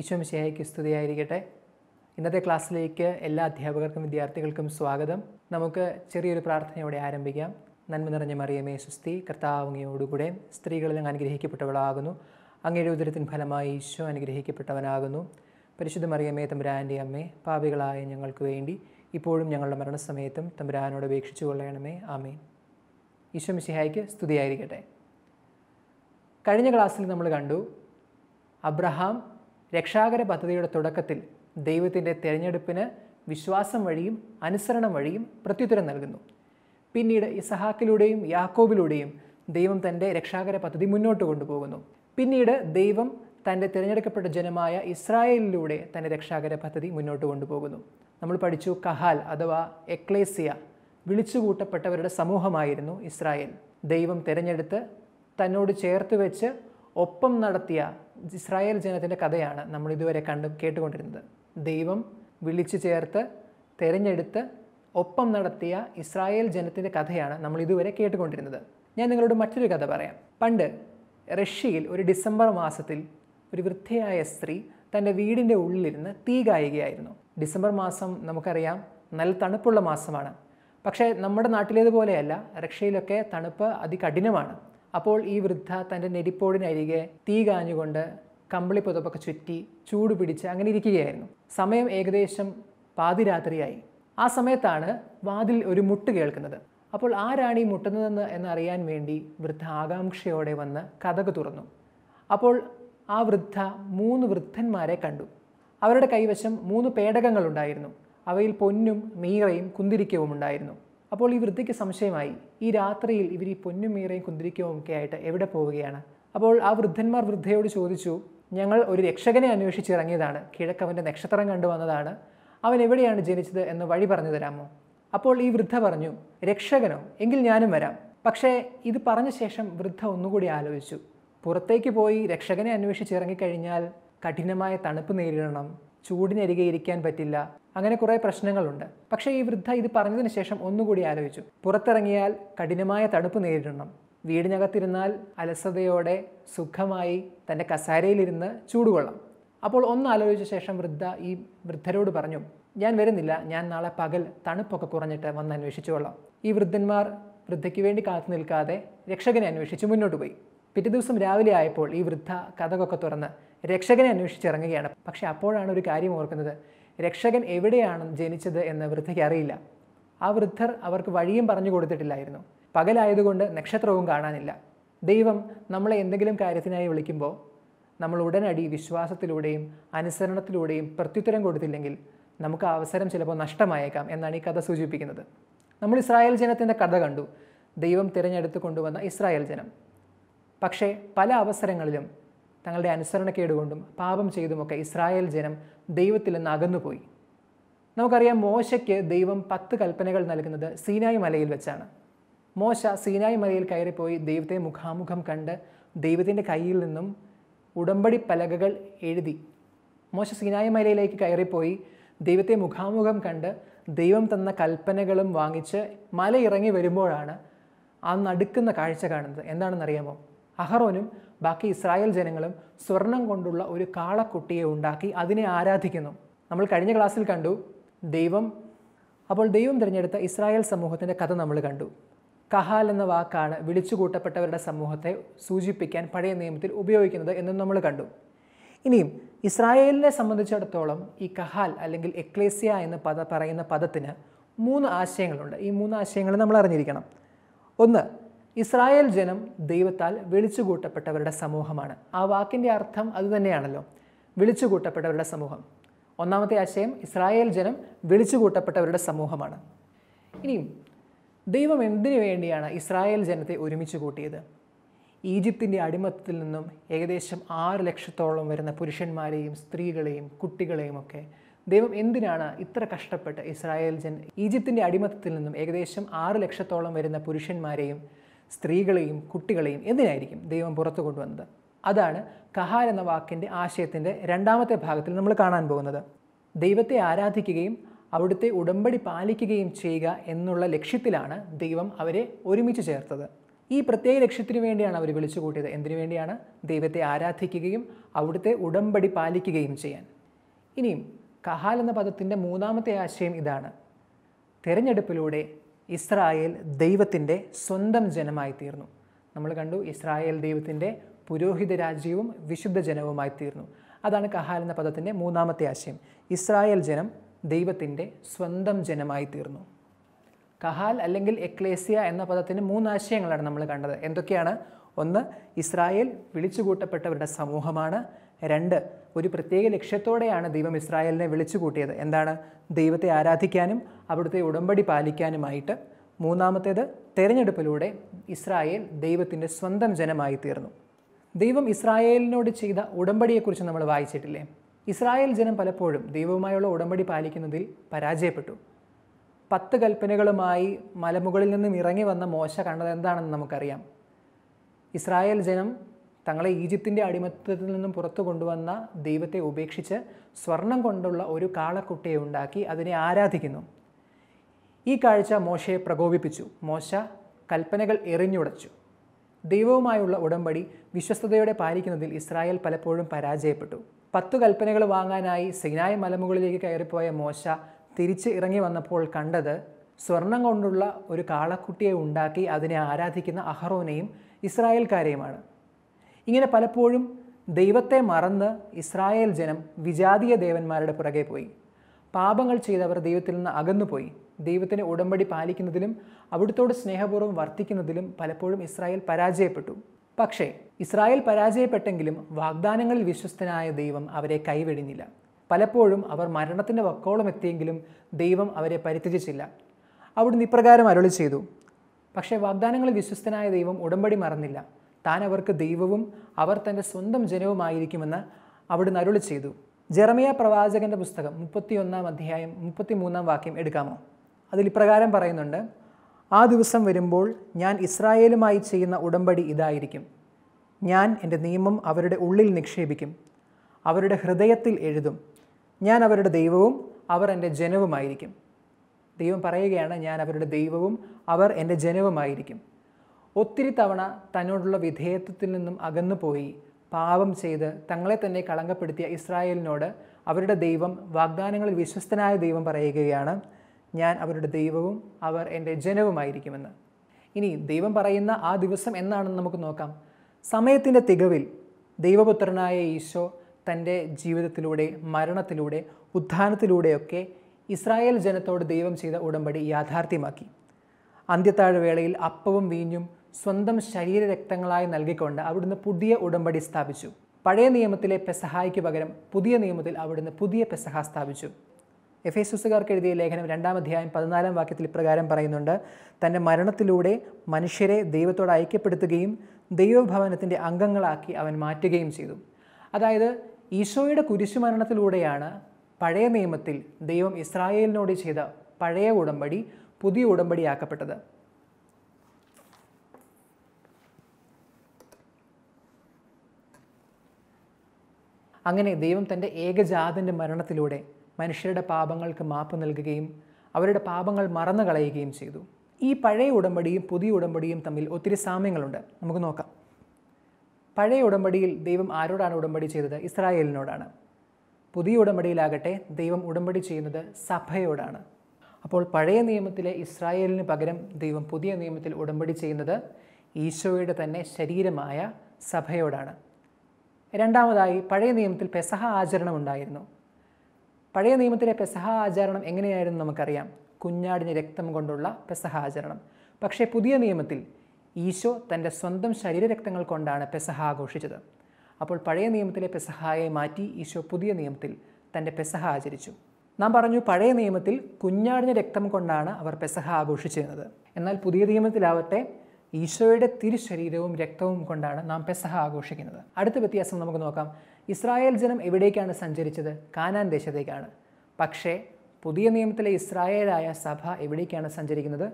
ഈശോമിശിയായിക്ക് സ്തുതിയായിരിക്കട്ടെ ഇന്നത്തെ ക്ലാസ്സിലേക്ക് എല്ലാ അധ്യാപകർക്കും വിദ്യാർത്ഥികൾക്കും സ്വാഗതം നമുക്ക് ചെറിയൊരു പ്രാർത്ഥനയോടെ ആരംഭിക്കാം നന്മ നിറഞ്ഞ മറിയമേ സുസ്തി കർത്താവങ്ങയോടുകൂടെ സ്ത്രീകളിൽ അങ്ങ് അനുഗ്രഹിക്കപ്പെട്ടവളാകുന്നു അങ്ങയുടെ ഉദരത്തിൻ ഫലമായി ഈശോ അനുഗ്രഹിക്കപ്പെട്ടവനാകുന്നു പരിശുദ്ധ മറിയമേ തമ്പുരാൻ്റെ അമ്മേ പാപികളായ ഞങ്ങൾക്ക് വേണ്ടി ഇപ്പോഴും ഞങ്ങളുടെ മരണസമയത്തും തമ്പുരാനോട് അപേക്ഷിച്ചു കൊള്ളണമേ അമ്മേ ഈശോ മിശിഹായ്ക്ക് സ്തുതിയായിരിക്കട്ടെ കഴിഞ്ഞ ക്ലാസ്സിൽ നമ്മൾ കണ്ടു അബ്രഹാം രക്ഷാകര പദ്ധതിയുടെ തുടക്കത്തിൽ ദൈവത്തിൻ്റെ തിരഞ്ഞെടുപ്പിന് വിശ്വാസം വഴിയും അനുസരണം വഴിയും പ്രത്യുത്തരം നൽകുന്നു പിന്നീട് ഇസഹാക്കിലൂടെയും യാക്കോബിലൂടെയും ദൈവം തൻ്റെ രക്ഷാകര പദ്ധതി മുന്നോട്ട് കൊണ്ടുപോകുന്നു പിന്നീട് ദൈവം തൻ്റെ തിരഞ്ഞെടുക്കപ്പെട്ട ജനമായ ഇസ്രായേലിലൂടെ തൻ്റെ രക്ഷാകര പദ്ധതി മുന്നോട്ട് കൊണ്ടുപോകുന്നു നമ്മൾ പഠിച്ചു കഹാൽ അഥവാ എക്ലേസിയ വിളിച്ചുകൂട്ടപ്പെട്ടവരുടെ സമൂഹമായിരുന്നു ഇസ്രായേൽ ദൈവം തിരഞ്ഞെടുത്ത് തന്നോട് ചേർത്ത് വെച്ച് ഒപ്പം നടത്തിയ ഇസ്രായേൽ ജനത്തിൻ്റെ കഥയാണ് നമ്മൾ ഇതുവരെ കണ്ട് കേട്ടുകൊണ്ടിരുന്നത് ദൈവം വിളിച്ചു ചേർത്ത് തിരഞ്ഞെടുത്ത് ഒപ്പം നടത്തിയ ഇസ്രായേൽ ജനത്തിൻ്റെ കഥയാണ് നമ്മൾ ഇതുവരെ കേട്ടുകൊണ്ടിരുന്നത് ഞാൻ നിങ്ങളോട് മറ്റൊരു കഥ പറയാം പണ്ട് റഷ്യയിൽ ഒരു ഡിസംബർ മാസത്തിൽ ഒരു വൃദ്ധയായ സ്ത്രീ തൻ്റെ വീടിൻ്റെ ഉള്ളിലിരുന്ന് തീ ഗായികയായിരുന്നു ഡിസംബർ മാസം നമുക്കറിയാം നല്ല തണുപ്പുള്ള മാസമാണ് പക്ഷേ നമ്മുടെ നാട്ടിലേതുപോലെയല്ല റഷ്യയിലൊക്കെ തണുപ്പ് അതികഠിനമാണ് അപ്പോൾ ഈ വൃദ്ധ തൻ്റെ നെടിപ്പോടിനരികെ തീ കാഞ്ഞുകൊണ്ട് കമ്പിളി പുതപ്പൊക്കെ ചുറ്റി ചൂട് പിടിച്ച് അങ്ങനെ ഇരിക്കുകയായിരുന്നു സമയം ഏകദേശം പാതിരാത്രിയായി ആ സമയത്താണ് വാതിൽ ഒരു മുട്ട് കേൾക്കുന്നത് അപ്പോൾ ആരാണ് ഈ മുട്ടുന്നതെന്ന് എന്നറിയാൻ വേണ്ടി വൃദ്ധ ആകാംക്ഷയോടെ വന്ന് കഥക് തുറന്നു അപ്പോൾ ആ വൃദ്ധ മൂന്ന് വൃദ്ധന്മാരെ കണ്ടു അവരുടെ കൈവശം മൂന്ന് പേടകങ്ങളുണ്ടായിരുന്നു അവയിൽ പൊന്നും മീറയും കുന്തിരിക്കവും ഉണ്ടായിരുന്നു അപ്പോൾ ഈ വൃദ്ധയ്ക്ക് സംശയമായി ഈ രാത്രിയിൽ ഇവർ ഈ പൊന്നും മീറയും കുന്തിരിക്കവും ഒക്കെ ആയിട്ട് എവിടെ പോവുകയാണ് അപ്പോൾ ആ വൃദ്ധന്മാർ വൃദ്ധയോട് ചോദിച്ചു ഞങ്ങൾ ഒരു രക്ഷകനെ അന്വേഷിച്ചിറങ്ങിയതാണ് കിഴക്കവൻ്റെ നക്ഷത്രം കണ്ടു വന്നതാണ് അവൻ എവിടെയാണ് ജനിച്ചത് എന്ന് വഴി പറഞ്ഞു തരാമോ അപ്പോൾ ഈ വൃദ്ധ പറഞ്ഞു രക്ഷകനോ എങ്കിൽ ഞാനും വരാം പക്ഷേ ഇത് പറഞ്ഞ ശേഷം വൃദ്ധ ഒന്നുകൂടി ആലോചിച്ചു പുറത്തേക്ക് പോയി രക്ഷകനെ അന്വേഷിച്ചിറങ്ങിക്കഴിഞ്ഞാൽ കഠിനമായ തണുപ്പ് നേരിടണം ചൂടിനരികെ ഇരിക്കാൻ പറ്റില്ല അങ്ങനെ കുറേ പ്രശ്നങ്ങളുണ്ട് പക്ഷേ ഈ വൃദ്ധ ഇത് പറഞ്ഞതിന് ശേഷം ഒന്നുകൂടി ആലോചിച്ചു പുറത്തിറങ്ങിയാൽ കഠിനമായ തണുപ്പ് നേരിടണം വീടിനകത്തിരുന്നാൽ അലസതയോടെ സുഖമായി തൻ്റെ കസാരയിലിരുന്ന് ചൂടുകൊള്ളാം അപ്പോൾ ഒന്ന് ആലോചിച്ച ശേഷം വൃദ്ധ ഈ വൃദ്ധരോട് പറഞ്ഞു ഞാൻ വരുന്നില്ല ഞാൻ നാളെ പകൽ തണുപ്പൊക്കെ കുറഞ്ഞിട്ട് വന്ന് അന്വേഷിച്ചുകൊള്ളാം ഈ വൃദ്ധന്മാർ വൃദ്ധയ്ക്ക് വേണ്ടി കാത്തു നിൽക്കാതെ രക്ഷകനെ അന്വേഷിച്ച് മുന്നോട്ട് പോയി പിറ്റേ ദിവസം രാവിലെ ആയപ്പോൾ ഈ വൃദ്ധ കഥകൊക്കെ തുറന്ന് രക്ഷകനെ അന്വേഷിച്ചിറങ്ങുകയാണ് പക്ഷേ അപ്പോഴാണ് ഒരു കാര്യം ഓർക്കുന്നത് രക്ഷകൻ എവിടെയാണ് ജനിച്ചത് എന്ന് വൃദ്ധയ്ക്ക് അറിയില്ല ആ വൃദ്ധർ അവർക്ക് വഴിയും പറഞ്ഞു കൊടുത്തിട്ടില്ലായിരുന്നു പകലായതുകൊണ്ട് നക്ഷത്രവും കാണാനില്ല ദൈവം നമ്മളെ എന്തെങ്കിലും കാര്യത്തിനായി വിളിക്കുമ്പോൾ നമ്മൾ ഉടനടി വിശ്വാസത്തിലൂടെയും അനുസരണത്തിലൂടെയും പ്രത്യുത്തരം കൊടുത്തില്ലെങ്കിൽ നമുക്ക് അവസരം ചിലപ്പോൾ നഷ്ടമായേക്കാം എന്നാണ് ഈ കഥ സൂചിപ്പിക്കുന്നത് നമ്മൾ ഇസ്രായേൽ ജനത്തിൻ്റെ കഥ കണ്ടു ദൈവം തിരഞ്ഞെടുത്ത് കൊണ്ടുവന്ന ഇസ്രായേൽ ജനം പക്ഷേ പല അവസരങ്ങളിലും തങ്ങളുടെ അനുസരണക്കേടുകൊണ്ടും പാപം ചെയ്തുമൊക്കെ ഇസ്രായേൽ ജനം ദൈവത്തിൽ നിന്ന് അകന്നുപോയി നമുക്കറിയാം മോശയ്ക്ക് ദൈവം പത്ത് കൽപ്പനകൾ നൽകുന്നത് സീനായ് മലയിൽ വെച്ചാണ് മോശ സീനായ് മലയിൽ കയറിപ്പോയി ദൈവത്തെ മുഖാമുഖം കണ്ട് ദൈവത്തിൻ്റെ കയ്യിൽ നിന്നും ഉടമ്പടി പലകകൾ എഴുതി മോശ സീനായ് മലയിലേക്ക് കയറിപ്പോയി ദൈവത്തെ മുഖാമുഖം കണ്ട് ദൈവം തന്ന കൽപ്പനകളും വാങ്ങിച്ച് മല ഇറങ്ങി വരുമ്പോഴാണ് ആ നടുക്കുന്ന കാഴ്ച കാണുന്നത് എന്താണെന്നറിയാമോ അഹറോനും ബാക്കി ഇസ്രായേൽ ജനങ്ങളും സ്വർണം കൊണ്ടുള്ള ഒരു കാളക്കുട്ടിയെ ഉണ്ടാക്കി അതിനെ ആരാധിക്കുന്നു നമ്മൾ കഴിഞ്ഞ ക്ലാസ്സിൽ കണ്ടു ദൈവം അപ്പോൾ ദൈവം തിരഞ്ഞെടുത്ത ഇസ്രായേൽ സമൂഹത്തിൻ്റെ കഥ നമ്മൾ കണ്ടു കഹാൽ എന്ന വാക്കാണ് വിളിച്ചുകൂട്ടപ്പെട്ടവരുടെ സമൂഹത്തെ സൂചിപ്പിക്കാൻ പഴയ നിയമത്തിൽ ഉപയോഗിക്കുന്നത് എന്നും നമ്മൾ കണ്ടു ഇനിയും ഇസ്രായേലിനെ സംബന്ധിച്ചിടത്തോളം ഈ കഹാൽ അല്ലെങ്കിൽ എക്ലേസിയ എന്ന് പദ പറയുന്ന പദത്തിന് മൂന്ന് ആശയങ്ങളുണ്ട് ഈ മൂന്ന് ആശയങ്ങൾ നമ്മൾ അറിഞ്ഞിരിക്കണം ഒന്ന് ഇസ്രായേൽ ജനം ദൈവത്താൽ വിളിച്ചുകൂട്ടപ്പെട്ടവരുടെ സമൂഹമാണ് ആ വാക്കിൻ്റെ അർത്ഥം അതുതന്നെയാണല്ലോ വിളിച്ചുകൂട്ടപ്പെട്ടവരുടെ സമൂഹം ഒന്നാമത്തെ ആശയം ഇസ്രായേൽ ജനം വിളിച്ചുകൂട്ടപ്പെട്ടവരുടെ സമൂഹമാണ് ഇനിയും ദൈവം എന്തിനു വേണ്ടിയാണ് ഇസ്രായേൽ ജനത്തെ ഒരുമിച്ച് കൂട്ടിയത് ഈജിപ്തിൻ്റെ അടിമത്തത്തിൽ നിന്നും ഏകദേശം ആറ് ലക്ഷത്തോളം വരുന്ന പുരുഷന്മാരെയും സ്ത്രീകളെയും കുട്ടികളെയും ഒക്കെ ദൈവം എന്തിനാണ് ഇത്ര കഷ്ടപ്പെട്ട് ഇസ്രായേൽ ജൻ ഈജിപ്തിൻ്റെ അടിമത്തത്തിൽ നിന്നും ഏകദേശം ആറ് ലക്ഷത്തോളം വരുന്ന പുരുഷന്മാരെയും സ്ത്രീകളെയും കുട്ടികളെയും എന്തിനായിരിക്കും ദൈവം പുറത്തു കൊണ്ടുവന്നത് അതാണ് കഹാൽ എന്ന വാക്കിൻ്റെ ആശയത്തിൻ്റെ രണ്ടാമത്തെ ഭാഗത്തിൽ നമ്മൾ കാണാൻ പോകുന്നത് ദൈവത്തെ ആരാധിക്കുകയും അവിടുത്തെ ഉടമ്പടി പാലിക്കുകയും ചെയ്യുക എന്നുള്ള ലക്ഷ്യത്തിലാണ് ദൈവം അവരെ ഒരുമിച്ച് ചേർത്തത് ഈ പ്രത്യേക ലക്ഷ്യത്തിനു വേണ്ടിയാണ് അവർ വിളിച്ചു കൂട്ടിയത് എന്തിനു വേണ്ടിയാണ് ദൈവത്തെ ആരാധിക്കുകയും അവിടുത്തെ ഉടമ്പടി പാലിക്കുകയും ചെയ്യാൻ ഇനിയും കഹാൽ എന്ന പദത്തിൻ്റെ മൂന്നാമത്തെ ആശയം ഇതാണ് തിരഞ്ഞെടുപ്പിലൂടെ ഇസ്രായേൽ ദൈവത്തിൻ്റെ സ്വന്തം ജനമായി തീർന്നു നമ്മൾ കണ്ടു ഇസ്രായേൽ ദൈവത്തിൻ്റെ പുരോഹിത രാജ്യവും വിശുദ്ധ ജനവുമായി തീർന്നു അതാണ് കഹാൽ എന്ന പദത്തിൻ്റെ മൂന്നാമത്തെ ആശയം ഇസ്രായേൽ ജനം ദൈവത്തിൻ്റെ സ്വന്തം ജനമായി തീർന്നു കഹാൽ അല്ലെങ്കിൽ എക്ലേസിയ എന്ന പദത്തിന് മൂന്ന് ആശയങ്ങളാണ് നമ്മൾ കണ്ടത് എന്തൊക്കെയാണ് ഒന്ന് ഇസ്രായേൽ വിളിച്ചുകൂട്ടപ്പെട്ടവരുടെ സമൂഹമാണ് രണ്ട് ഒരു പ്രത്യേക ലക്ഷ്യത്തോടെയാണ് ദൈവം ഇസ്രായേലിനെ വിളിച്ചു കൂട്ടിയത് എന്താണ് ദൈവത്തെ ആരാധിക്കാനും അവിടുത്തെ ഉടമ്പടി പാലിക്കാനുമായിട്ട് മൂന്നാമത്തേത് തെരഞ്ഞെടുപ്പിലൂടെ ഇസ്രായേൽ ദൈവത്തിൻ്റെ സ്വന്തം ജനമായി തീർന്നു ദൈവം ഇസ്രായേലിനോട് ചെയ്ത ഉടമ്പടിയെക്കുറിച്ച് നമ്മൾ വായിച്ചിട്ടില്ലേ ഇസ്രായേൽ ജനം പലപ്പോഴും ദൈവവുമായുള്ള ഉടമ്പടി പാലിക്കുന്നതിൽ പരാജയപ്പെട്ടു പത്ത് കൽപ്പനകളുമായി മലമുകളിൽ നിന്നും ഇറങ്ങി വന്ന മോശ കണ്ടത് എന്താണെന്ന് നമുക്കറിയാം ഇസ്രായേൽ ജനം തങ്ങളെ ഈജിപ്തിൻ്റെ അടിമത്തത്തിൽ നിന്നും പുറത്തു കൊണ്ടുവന്ന ദൈവത്തെ ഉപേക്ഷിച്ച് സ്വർണം കൊണ്ടുള്ള ഒരു കാളക്കുട്ടിയെ ഉണ്ടാക്കി അതിനെ ആരാധിക്കുന്നു ഈ കാഴ്ച മോശയെ പ്രകോപിപ്പിച്ചു മോശ കൽപ്പനകൾ എറിഞ്ഞുടച്ചു ദൈവവുമായുള്ള ഉടമ്പടി വിശ്വസ്തയോടെ പാലിക്കുന്നതിൽ ഇസ്രായേൽ പലപ്പോഴും പരാജയപ്പെട്ടു പത്തു കൽപ്പനകൾ വാങ്ങാനായി സിനായ മലമുകളിലേക്ക് കയറിപ്പോയ മോശ തിരിച്ച് ഇറങ്ങി വന്നപ്പോൾ കണ്ടത് സ്വർണം കൊണ്ടുള്ള ഒരു കാളക്കുട്ടിയെ ഉണ്ടാക്കി അതിനെ ആരാധിക്കുന്ന അഹറോനെയും ഇസ്രായേൽക്കാരെയുമാണ് ഇങ്ങനെ പലപ്പോഴും ദൈവത്തെ മറന്ന് ഇസ്രായേൽ ജനം വിജാതീയ ദേവന്മാരുടെ പുറകെ പോയി പാപങ്ങൾ ചെയ്തവർ ദൈവത്തിൽ നിന്ന് അകന്നുപോയി ദൈവത്തിൻ്റെ ഉടമ്പടി പാലിക്കുന്നതിലും അവിടുത്തോട് സ്നേഹപൂർവ്വം വർത്തിക്കുന്നതിലും പലപ്പോഴും ഇസ്രായേൽ പരാജയപ്പെട്ടു പക്ഷേ ഇസ്രായേൽ പരാജയപ്പെട്ടെങ്കിലും വാഗ്ദാനങ്ങളിൽ വിശ്വസ്തനായ ദൈവം അവരെ കൈവെടിഞ്ഞില്ല പലപ്പോഴും അവർ മരണത്തിൻ്റെ വക്കോളം എത്തിയെങ്കിലും ദൈവം അവരെ പരിത്യജിച്ചില്ല അവിടുന്ന് ഇപ്രകാരം അരുളി ചെയ്തു പക്ഷേ വാഗ്ദാനങ്ങളിൽ വിശ്വസ്തനായ ദൈവം ഉടമ്പടി മറന്നില്ല താൻ അവർക്ക് ദൈവവും അവർ തൻ്റെ സ്വന്തം ജനവുമായിരിക്കുമെന്ന് അവിടുന്ന് അരുളി ചെയ്തു ജെറമിയ പ്രവാചകൻ്റെ പുസ്തകം മുപ്പത്തിയൊന്നാം അധ്യായം മുപ്പത്തിമൂന്നാം വാക്യം എടുക്കാമോ അതിൽ ഇപ്രകാരം പറയുന്നുണ്ട് ആ ദിവസം വരുമ്പോൾ ഞാൻ ഇസ്രായേലുമായി ചെയ്യുന്ന ഉടമ്പടി ഇതായിരിക്കും ഞാൻ എൻ്റെ നിയമം അവരുടെ ഉള്ളിൽ നിക്ഷേപിക്കും അവരുടെ ഹൃദയത്തിൽ എഴുതും ഞാൻ അവരുടെ ദൈവവും അവർ എൻ്റെ ജനവുമായിരിക്കും ദൈവം പറയുകയാണ് ഞാൻ അവരുടെ ദൈവവും അവർ എൻ്റെ ജനവുമായിരിക്കും ഒത്തിരി തവണ തന്നോടുള്ള വിധേയത്വത്തിൽ നിന്നും അകന്നുപോയി പാപം ചെയ്ത് തങ്ങളെ തന്നെ കളങ്കപ്പെടുത്തിയ ഇസ്രായേലിനോട് അവരുടെ ദൈവം വാഗ്ദാനങ്ങളിൽ വിശ്വസ്തനായ ദൈവം പറയുകയാണ് ഞാൻ അവരുടെ ദൈവവും അവർ എൻ്റെ ജനവുമായിരിക്കുമെന്ന് ഇനി ദൈവം പറയുന്ന ആ ദിവസം എന്നാണെന്ന് നമുക്ക് നോക്കാം സമയത്തിൻ്റെ തികവിൽ ദൈവപുത്രനായ ഈശോ തൻ്റെ ജീവിതത്തിലൂടെ മരണത്തിലൂടെ ഉത്ഥാനത്തിലൂടെയൊക്കെ ഇസ്രായേൽ ജനത്തോട് ദൈവം ചെയ്ത ഉടമ്പടി യാഥാർത്ഥ്യമാക്കി വേളയിൽ അപ്പവും വീഞ്ഞും സ്വന്തം ശരീരരക്തങ്ങളായി നൽകിക്കൊണ്ട് അവിടുന്ന് പുതിയ ഉടമ്പടി സ്ഥാപിച്ചു പഴയ നിയമത്തിലെ പെസഹായ്ക്ക് പകരം പുതിയ നിയമത്തിൽ അവിടുന്ന് പുതിയ പെസഹ സ്ഥാപിച്ചു എഫ് എസുസുകാർക്ക് എഴുതിയ ലേഖനം രണ്ടാം അധ്യായം പതിനാലാം വാക്യത്തിൽ ഇപ്രകാരം പറയുന്നുണ്ട് തൻ്റെ മരണത്തിലൂടെ മനുഷ്യരെ ദൈവത്തോട് ഐക്യപ്പെടുത്തുകയും ദൈവഭവനത്തിൻ്റെ അംഗങ്ങളാക്കി അവൻ മാറ്റുകയും ചെയ്തു അതായത് ഈശോയുടെ കുരിശുമരണത്തിലൂടെയാണ് പഴയ നിയമത്തിൽ ദൈവം ഇസ്രായേലിനോട് ചെയ്ത പഴയ ഉടമ്പടി പുതിയ ഉടമ്പടിയാക്കപ്പെട്ടത് അങ്ങനെ ദൈവം തൻ്റെ ഏകജാതൻ്റെ മരണത്തിലൂടെ മനുഷ്യരുടെ പാപങ്ങൾക്ക് മാപ്പ് നൽകുകയും അവരുടെ പാപങ്ങൾ മറന്നു കളയുകയും ചെയ്തു ഈ പഴയ ഉടമ്പടിയും പുതിയ ഉടമ്പടിയും തമ്മിൽ ഒത്തിരി സാമ്യങ്ങളുണ്ട് നമുക്ക് നോക്കാം പഴയ ഉടമ്പടിയിൽ ദൈവം ആരോടാണ് ഉടമ്പടി ചെയ്തത് ഇസ്രായേലിനോടാണ് പുതിയ ഉടമ്പടിയിലാകട്ടെ ദൈവം ഉടമ്പടി ചെയ്യുന്നത് സഭയോടാണ് അപ്പോൾ പഴയ നിയമത്തിലെ ഇസ്രായേലിന് പകരം ദൈവം പുതിയ നിയമത്തിൽ ഉടമ്പടി ചെയ്യുന്നത് ഈശോയുടെ തന്നെ ശരീരമായ സഭയോടാണ് രണ്ടാമതായി പഴയ നിയമത്തിൽ പെസഹ ആചരണം ഉണ്ടായിരുന്നു പഴയ നിയമത്തിലെ പെസഹ ആചരണം എങ്ങനെയായിരുന്നു നമുക്കറിയാം കുഞ്ഞാടിന് രക്തം കൊണ്ടുള്ള പെസഹ ആചരണം പക്ഷേ പുതിയ നിയമത്തിൽ ഈശോ തൻ്റെ സ്വന്തം ശരീരരക്തങ്ങൾ കൊണ്ടാണ് പെസഹ ആഘോഷിച്ചത് അപ്പോൾ പഴയ നിയമത്തിലെ പെസഹായെ മാറ്റി ഈശോ പുതിയ നിയമത്തിൽ തൻ്റെ പെസഹ ആചരിച്ചു നാം പറഞ്ഞു പഴയ നിയമത്തിൽ കുഞ്ഞാടിന് രക്തം കൊണ്ടാണ് അവർ പെസഹ ആഘോഷിച്ചിരുന്നത് എന്നാൽ പുതിയ നിയമത്തിലാവട്ടെ ഈശോയുടെ തിരുശരീരവും രക്തവും കൊണ്ടാണ് നാം പെസഹ ആഘോഷിക്കുന്നത് അടുത്ത വ്യത്യാസം നമുക്ക് നോക്കാം ഇസ്രായേൽ ജനം എവിടേക്കാണ് സഞ്ചരിച്ചത് കാനാൻ ദേശത്തേക്കാണ് പക്ഷേ പുതിയ നിയമത്തിലെ ഇസ്രായേലായ സഭ എവിടേക്കാണ് സഞ്ചരിക്കുന്നത്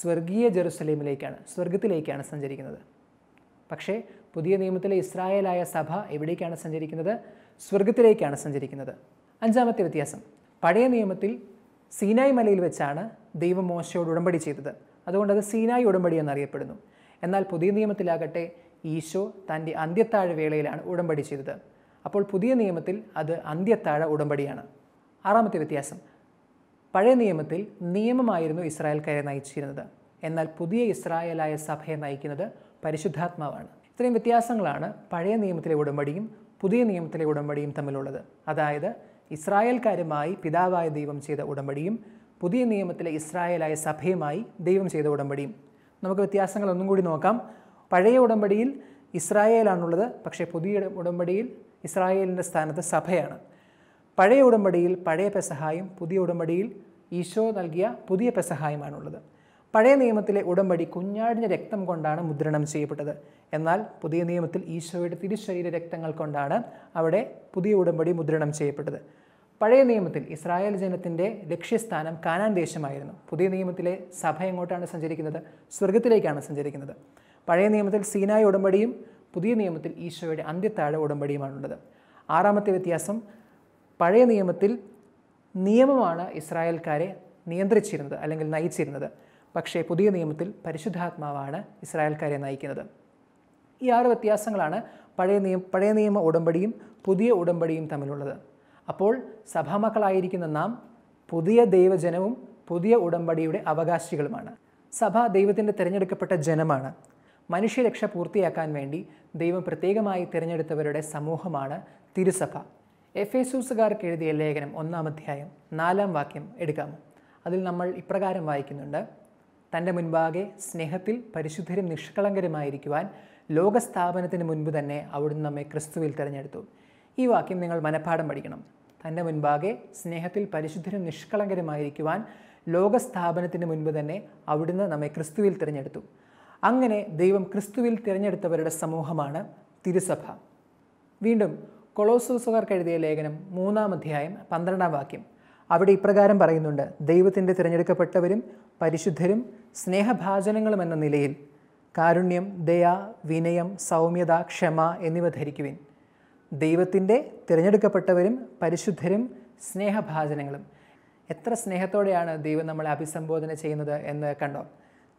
സ്വർഗീയ ജെറുസലേമിലേക്കാണ് സ്വർഗത്തിലേക്കാണ് സഞ്ചരിക്കുന്നത് പക്ഷേ പുതിയ നിയമത്തിലെ ഇസ്രായേലായ സഭ എവിടേക്കാണ് സഞ്ചരിക്കുന്നത് സ്വർഗത്തിലേക്കാണ് സഞ്ചരിക്കുന്നത് അഞ്ചാമത്തെ വ്യത്യാസം പഴയ നിയമത്തിൽ സീനായ് മലയിൽ വെച്ചാണ് ദൈവം മോശയോട് ഉടമ്പടി ചെയ്തത് അതുകൊണ്ട് അത് സീനായി ഉടമ്പടി എന്നറിയപ്പെടുന്നു എന്നാൽ പുതിയ നിയമത്തിലാകട്ടെ ഈശോ തൻ്റെ അന്ത്യത്താഴ വേളയിലാണ് ഉടമ്പടി ചെയ്തത് അപ്പോൾ പുതിയ നിയമത്തിൽ അത് അന്ത്യത്താഴ ഉടമ്പടിയാണ് ആറാമത്തെ വ്യത്യാസം പഴയ നിയമത്തിൽ നിയമമായിരുന്നു ഇസ്രായേൽക്കാരെ നയിച്ചിരുന്നത് എന്നാൽ പുതിയ ഇസ്രായേലായ സഭയെ നയിക്കുന്നത് പരിശുദ്ധാത്മാവാണ് ഇത്രയും വ്യത്യാസങ്ങളാണ് പഴയ നിയമത്തിലെ ഉടമ്പടിയും പുതിയ നിയമത്തിലെ ഉടമ്പടിയും തമ്മിലുള്ളത് അതായത് ഇസ്രായേൽക്കാരുമായി പിതാവായ ദൈവം ചെയ്ത ഉടമ്പടിയും പുതിയ നിയമത്തിലെ ഇസ്രായേലായ സഭയുമായി ദൈവം ചെയ്ത ഉടമ്പടിയും നമുക്ക് വ്യത്യാസങ്ങൾ ഒന്നും കൂടി നോക്കാം പഴയ ഉടമ്പടിയിൽ ഇസ്രായേലാണുള്ളത് പക്ഷേ പുതിയ ഉടമ്പടിയിൽ ഇസ്രായേലിൻ്റെ സ്ഥാനത്ത് സഭയാണ് പഴയ ഉടമ്പടിയിൽ പഴയ പെസഹായും പുതിയ ഉടമ്പടിയിൽ ഈശോ നൽകിയ പുതിയ പെസഹായുമാണുള്ളത് പഴയ നിയമത്തിലെ ഉടമ്പടി കുഞ്ഞാടിൻ്റെ രക്തം കൊണ്ടാണ് മുദ്രണം ചെയ്യപ്പെട്ടത് എന്നാൽ പുതിയ നിയമത്തിൽ ഈശോയുടെ തിരുശരീര രക്തങ്ങൾ കൊണ്ടാണ് അവിടെ പുതിയ ഉടമ്പടി മുദ്രണം ചെയ്യപ്പെട്ടത് പഴയ നിയമത്തിൽ ഇസ്രായേൽ ജനത്തിൻ്റെ ലക്ഷ്യസ്ഥാനം കാനാൻ ദേശമായിരുന്നു പുതിയ നിയമത്തിലെ സഭ എങ്ങോട്ടാണ് സഞ്ചരിക്കുന്നത് സ്വർഗത്തിലേക്കാണ് സഞ്ചരിക്കുന്നത് പഴയ നിയമത്തിൽ സീനായ ഉടമ്പടിയും പുതിയ നിയമത്തിൽ ഈശോയുടെ അന്ത്യത്താഴ ഉടമ്പടിയുമാണുള്ളത് ആറാമത്തെ വ്യത്യാസം പഴയ നിയമത്തിൽ നിയമമാണ് ഇസ്രായേൽക്കാരെ നിയന്ത്രിച്ചിരുന്നത് അല്ലെങ്കിൽ നയിച്ചിരുന്നത് പക്ഷേ പുതിയ നിയമത്തിൽ പരിശുദ്ധാത്മാവാണ് ഇസ്രായേൽക്കാരെ നയിക്കുന്നത് ഈ ആറ് വ്യത്യാസങ്ങളാണ് പഴയ നിയമ പഴയ നിയമ ഉടമ്പടിയും പുതിയ ഉടമ്പടിയും തമ്മിലുള്ളത് അപ്പോൾ സഭാമക്കളായിരിക്കുന്ന നാം പുതിയ ദൈവജനവും പുതിയ ഉടമ്പടിയുടെ അവകാശികളുമാണ് സഭ ദൈവത്തിൻ്റെ തിരഞ്ഞെടുക്കപ്പെട്ട ജനമാണ് മനുഷ്യരക്ഷ പൂർത്തിയാക്കാൻ വേണ്ടി ദൈവം പ്രത്യേകമായി തിരഞ്ഞെടുത്തവരുടെ സമൂഹമാണ് തിരുസഭ എഫ് എസൂസുകാർക്ക് എഴുതിയ ലേഖനം ഒന്നാം അധ്യായം നാലാം വാക്യം എടുക്കാം അതിൽ നമ്മൾ ഇപ്രകാരം വായിക്കുന്നുണ്ട് തൻ്റെ മുൻപാകെ സ്നേഹത്തിൽ പരിശുദ്ധരും നിഷ്കളങ്കരുമായിരിക്കുവാൻ ലോകസ്ഥാപനത്തിന് മുൻപ് തന്നെ അവിടുന്ന് നമ്മെ ക്രിസ്തുവിൽ തിരഞ്ഞെടുത്തു ഈ വാക്യം നിങ്ങൾ മനഃപ്പാഠം പഠിക്കണം തൻ്റെ മുൻപാകെ സ്നേഹത്തിൽ പരിശുദ്ധരും നിഷ്കളങ്കരുമായിരിക്കുവാൻ ലോകസ്ഥാപനത്തിന് മുൻപ് തന്നെ അവിടുന്ന് നമ്മെ ക്രിസ്തുവിൽ തിരഞ്ഞെടുത്തു അങ്ങനെ ദൈവം ക്രിസ്തുവിൽ തിരഞ്ഞെടുത്തവരുടെ സമൂഹമാണ് തിരുസഭ വീണ്ടും കൊളോസൂസുകാർക്ക് എഴുതിയ ലേഖനം മൂന്നാം അധ്യായം പന്ത്രണ്ടാം വാക്യം അവിടെ ഇപ്രകാരം പറയുന്നുണ്ട് ദൈവത്തിൻ്റെ തിരഞ്ഞെടുക്കപ്പെട്ടവരും പരിശുദ്ധരും സ്നേഹഭാചനങ്ങളും എന്ന നിലയിൽ കാരുണ്യം ദയ വിനയം സൗമ്യത ക്ഷമ എന്നിവ ധരിക്കുവാൻ ദൈവത്തിൻ്റെ തിരഞ്ഞെടുക്കപ്പെട്ടവരും പരിശുദ്ധരും സ്നേഹഭാചനങ്ങളും എത്ര സ്നേഹത്തോടെയാണ് ദൈവം നമ്മളെ അഭിസംബോധന ചെയ്യുന്നത് എന്ന് കണ്ടോ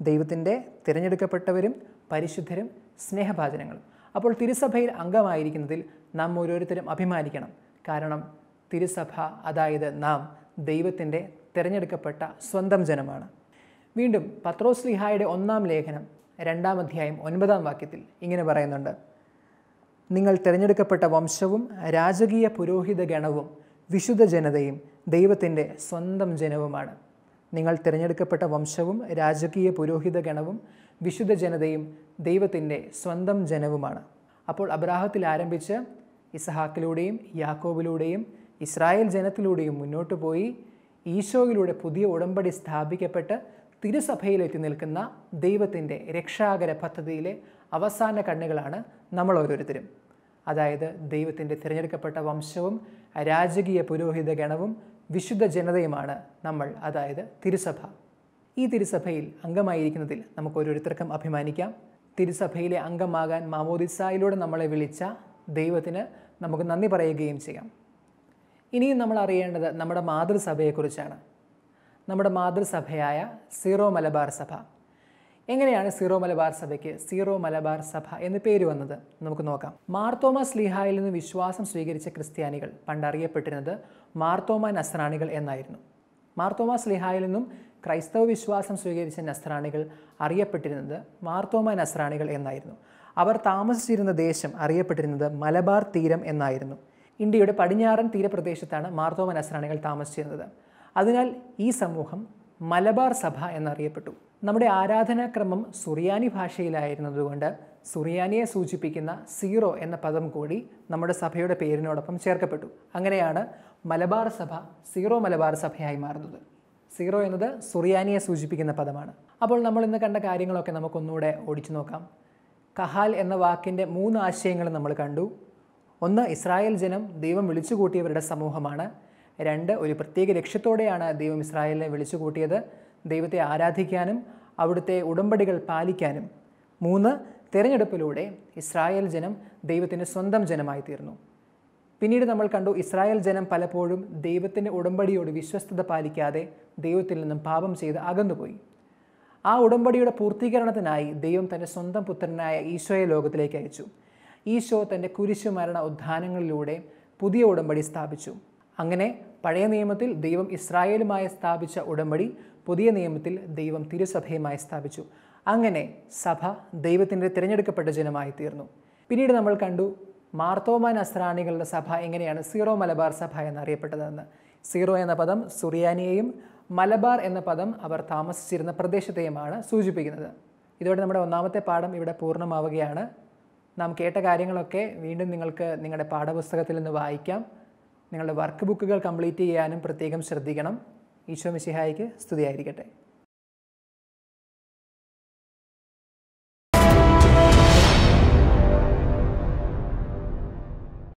ദൈവത്തിൻ്റെ തിരഞ്ഞെടുക്കപ്പെട്ടവരും പരിശുദ്ധരും സ്നേഹഭാചനങ്ങളും അപ്പോൾ തിരുസഭയിൽ അംഗമായിരിക്കുന്നതിൽ നാം ഓരോരുത്തരും അഭിമാനിക്കണം കാരണം തിരുസഭ അതായത് നാം ദൈവത്തിൻ്റെ തിരഞ്ഞെടുക്കപ്പെട്ട സ്വന്തം ജനമാണ് വീണ്ടും പത്രോസ്ലിഹായുടെ ഒന്നാം ലേഖനം രണ്ടാം അധ്യായം ഒൻപതാം വാക്യത്തിൽ ഇങ്ങനെ പറയുന്നുണ്ട് നിങ്ങൾ തിരഞ്ഞെടുക്കപ്പെട്ട വംശവും രാജകീയ പുരോഹിത ഗണവും വിശുദ്ധ ജനതയും ദൈവത്തിൻ്റെ സ്വന്തം ജനവുമാണ് നിങ്ങൾ തിരഞ്ഞെടുക്കപ്പെട്ട വംശവും രാജകീയ പുരോഹിത ഗണവും വിശുദ്ധ ജനതയും ദൈവത്തിൻ്റെ സ്വന്തം ജനവുമാണ് അപ്പോൾ അബ്രാഹത്തിൽ ആരംഭിച്ച് ഇസഹാക്കിലൂടെയും യാക്കോബിലൂടെയും ഇസ്രായേൽ ജനത്തിലൂടെയും മുന്നോട്ട് പോയി ഈശോയിലൂടെ പുതിയ ഉടമ്പടി സ്ഥാപിക്കപ്പെട്ട് തിരുസഭയിലെത്തി നിൽക്കുന്ന ദൈവത്തിൻ്റെ രക്ഷാകര പദ്ധതിയിലെ അവസാന കണ്ണുകളാണ് നമ്മൾ ഓരോരുത്തരും അതായത് ദൈവത്തിൻ്റെ തിരഞ്ഞെടുക്കപ്പെട്ട വംശവും രാജകീയ പുരോഹിത ഗണവും വിശുദ്ധ ജനതയുമാണ് നമ്മൾ അതായത് തിരുസഭ ഈ തിരുസഭയിൽ അംഗമായിരിക്കുന്നതിൽ നമുക്ക് ഓരോരുത്തർക്കും അഭിമാനിക്കാം തിരുസഭയിലെ അംഗമാകാൻ മാമോദിസായിലൂടെ നമ്മളെ വിളിച്ച ദൈവത്തിന് നമുക്ക് നന്ദി പറയുകയും ചെയ്യാം ഇനിയും നമ്മൾ അറിയേണ്ടത് നമ്മുടെ മാതൃസഭയെക്കുറിച്ചാണ് നമ്മുടെ മാതൃസഭയായ സീറോ മലബാർ സഭ എങ്ങനെയാണ് സീറോ മലബാർ സഭയ്ക്ക് സീറോ മലബാർ സഭ എന്ന് പേര് വന്നത് നമുക്ക് നോക്കാം മാർത്തോമ സ്ലിഹായിൽ നിന്ന് വിശ്വാസം സ്വീകരിച്ച ക്രിസ്ത്യാനികൾ പണ്ടറിയപ്പെട്ടിരുന്നത് മാർത്തോമ നസ്രാണികൾ എന്നായിരുന്നു മാർത്തോമ സ്ലിഹായിൽ നിന്നും ക്രൈസ്തവ വിശ്വാസം സ്വീകരിച്ച നസ്രാണികൾ അറിയപ്പെട്ടിരുന്നത് മാർത്തോമ നസ്രാണികൾ എന്നായിരുന്നു അവർ താമസിച്ചിരുന്ന ദേശം അറിയപ്പെട്ടിരുന്നത് മലബാർ തീരം എന്നായിരുന്നു ഇന്ത്യയുടെ പടിഞ്ഞാറൻ തീരപ്രദേശത്താണ് മാർത്തോമ നസ്രാണികൾ താമസിച്ചിരുന്നത് അതിനാൽ ഈ സമൂഹം മലബാർ സഭ എന്നറിയപ്പെട്ടു നമ്മുടെ ആരാധനാക്രമം സുറിയാനി ഭാഷയിലായിരുന്നതുകൊണ്ട് സുറിയാനിയെ സൂചിപ്പിക്കുന്ന സീറോ എന്ന പദം കൂടി നമ്മുടെ സഭയുടെ പേരിനോടൊപ്പം ചേർക്കപ്പെട്ടു അങ്ങനെയാണ് മലബാർ സഭ സീറോ മലബാർ സഭയായി മാറുന്നത് സീറോ എന്നത് സുറിയാനിയെ സൂചിപ്പിക്കുന്ന പദമാണ് അപ്പോൾ നമ്മൾ ഇന്ന് കണ്ട കാര്യങ്ങളൊക്കെ നമുക്കൊന്നുകൂടെ ഓടിച്ചു നോക്കാം കഹാൽ എന്ന വാക്കിൻ്റെ മൂന്ന് ആശയങ്ങൾ നമ്മൾ കണ്ടു ഒന്ന് ഇസ്രായേൽ ജനം ദൈവം വിളിച്ചുകൂട്ടിയവരുടെ സമൂഹമാണ് രണ്ട് ഒരു പ്രത്യേക ലക്ഷ്യത്തോടെയാണ് ദൈവം ഇസ്രായേലിനെ വിളിച്ചുകൂട്ടിയത് ദൈവത്തെ ആരാധിക്കാനും അവിടുത്തെ ഉടമ്പടികൾ പാലിക്കാനും മൂന്ന് തിരഞ്ഞെടുപ്പിലൂടെ ഇസ്രായേൽ ജനം ദൈവത്തിൻ്റെ സ്വന്തം ജനമായി തീർന്നു പിന്നീട് നമ്മൾ കണ്ടു ഇസ്രായേൽ ജനം പലപ്പോഴും ദൈവത്തിൻ്റെ ഉടമ്പടിയോട് വിശ്വസ്തത പാലിക്കാതെ ദൈവത്തിൽ നിന്നും പാപം ചെയ്ത് അകന്നുപോയി ആ ഉടമ്പടിയുടെ പൂർത്തീകരണത്തിനായി ദൈവം തൻ്റെ സ്വന്തം പുത്രനായ ഈശോയെ ലോകത്തിലേക്ക് അയച്ചു ഈശോ തൻ്റെ കുരിശുമരണ ഉദ്ധാനങ്ങളിലൂടെ പുതിയ ഉടമ്പടി സ്ഥാപിച്ചു അങ്ങനെ പഴയ നിയമത്തിൽ ദൈവം ഇസ്രായേലുമായി സ്ഥാപിച്ച ഉടമ്പടി പുതിയ നിയമത്തിൽ ദൈവം തിരുസഭയുമായി സ്ഥാപിച്ചു അങ്ങനെ സഭ ദൈവത്തിൻ്റെ തിരഞ്ഞെടുക്കപ്പെട്ട ജനമായി തീർന്നു പിന്നീട് നമ്മൾ കണ്ടു മാർത്തോമാൻ അസ്രാണികളുടെ സഭ എങ്ങനെയാണ് സീറോ മലബാർ സഭ എന്നറിയപ്പെട്ടതെന്ന് സീറോ എന്ന പദം സുറിയാനിയെയും മലബാർ എന്ന പദം അവർ താമസിച്ചിരുന്ന പ്രദേശത്തെയുമാണ് സൂചിപ്പിക്കുന്നത് ഇതോടെ നമ്മുടെ ഒന്നാമത്തെ പാഠം ഇവിടെ പൂർണ്ണമാവുകയാണ് നാം കേട്ട കാര്യങ്ങളൊക്കെ വീണ്ടും നിങ്ങൾക്ക് നിങ്ങളുടെ പാഠപുസ്തകത്തിൽ നിന്ന് വായിക്കാം നിങ്ങളുടെ വർക്ക് ബുക്കുകൾ കംപ്ലീറ്റ് ചെയ്യാനും പ്രത്യേകം ശ്രദ്ധിക്കണം ഈശോ മിശിഹായിക്ക് സ്തുതിയായിരിക്കട്ടെ